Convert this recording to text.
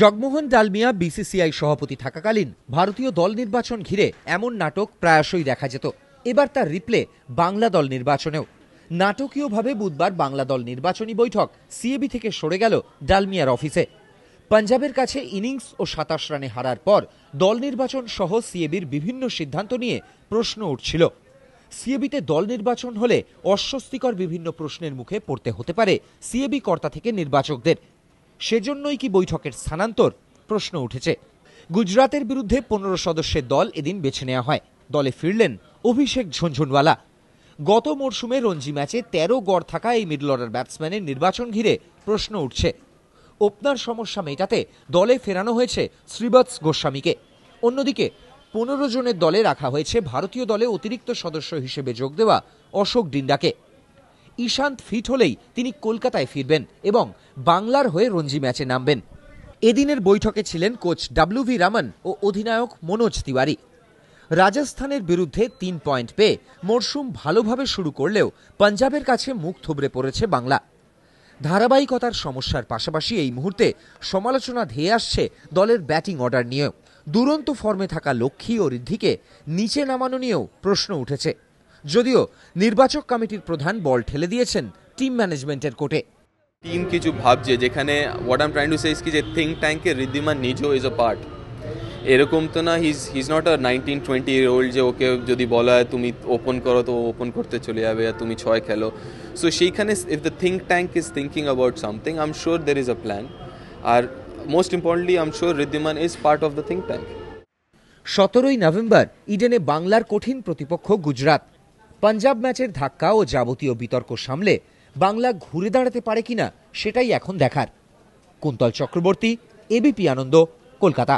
Jagmohan Dalmiya BCCI সভাপতি থাকাকালীন ভারতীয় দল নির্বাচন ঘিরে এমন নাটক প্রায়শই দেখা যেত এবার তার রিপ্লে বাংলা দল নির্বাচনেও নাটকীয়ভাবে বুধবার বাংলা দল নির্বাচনী বৈঠক সিএবি থেকে সরে গেল ডালমিয়ার অফিসে পাঞ্জাবের কাছে ইনিংস ও সাতাশ রানে হারার পর দল নির্বাচন সহ সিএবির বিভিন্ন সিদ্ধান্ত নিয়ে প্রশ্ন উঠছিল সিএবিতে দল নির্বাচন হলে অস্বস্তিকর বিভিন্ন প্রশ্নের মুখে পড়তে হতে পারে সিএবি কর্তা থেকে নির্বাচকদের সেজন্যই কি বৈঠকের স্থানান্তর প্রশ্ন উঠেছে গুজরাতের বিরুদ্ধে পনেরো সদস্যের দল এদিন বেছে নেওয়া হয় দলে ফিরলেন অভিষেক ঝুনঝুনওয়ালা গত মরশুমে রঞ্জি ম্যাচে তেরো গড় থাকা এই মিডল অর্ডার ব্যাটসম্যানের নির্বাচন ঘিরে প্রশ্ন উঠছে ওপনার সমস্যা মেটাতে দলে ফেরানো হয়েছে শ্রীবৎস গোস্বামীকে অন্যদিকে পনেরো জনের দলে রাখা হয়েছে ভারতীয় দলে অতিরিক্ত সদস্য হিসেবে যোগ দেওয়া অশোক ডিন্ডাকে ঈশান্ত ফিট হলেই তিনি কলকাতায় ফিরবেন এবং বাংলার হয়ে রঞ্জি ম্যাচে নামবেন এদিনের বৈঠকে ছিলেন কোচ ডাব্লিউ ভি রামান ও অধিনায়ক মনোজ তিওয়ারি রাজস্থানের বিরুদ্ধে তিন পয়েন্ট পেয়ে মরশুম ভালোভাবে শুরু করলেও পাঞ্জাবের কাছে মুখ থুবড়ে পড়েছে বাংলা ধারাবাহিকতার সমস্যার পাশাপাশি এই মুহূর্তে সমালোচনা ধেয়ে আসছে দলের ব্যাটিং অর্ডার নিয়েও দুরন্ত ফর্মে থাকা লক্ষ্মী ও ঋদ্ধিকে নিচে নামানো নিয়েও প্রশ্ন উঠেছে যদিও নির্বাচক কমিটির প্রধান বল ঠেলে দিয়েছেন টিম ম্যানেজমেন্টের কোর্টে টিম কিছু ভাবছে যেখানে what am trying to say কি যে থিঙ্ক ট্যাঙ্কে রিদ্ধিমান নিজেও ইজ অ পার্ট এরকম তো না he's he's not a nineteen twenty year old যে ওকে যদি বলা হয় তুমি ওপেন করো তো ওপেন করতে চলে যাবে আর তুমি ছয় খেলো সো সেইখানে if the think tank is thinking about something I am sure there is a plan আর most importantly I am sure Wriddhiman is part of the think tank সতেরোই নভেম্বর ইডেনে বাংলার কঠিন প্রতিপক্ষ গুজরাট পাঞ্জাব ম্যাচের ধাক্কা ও যাবতীয় বিতর্ক সামলে বাংলা ঘুরে দাঁড়াতে পারে কিনা সেটাই এখন দেখার কুন্তল চক্রবর্তী এবিপি আনন্দ কলকাতা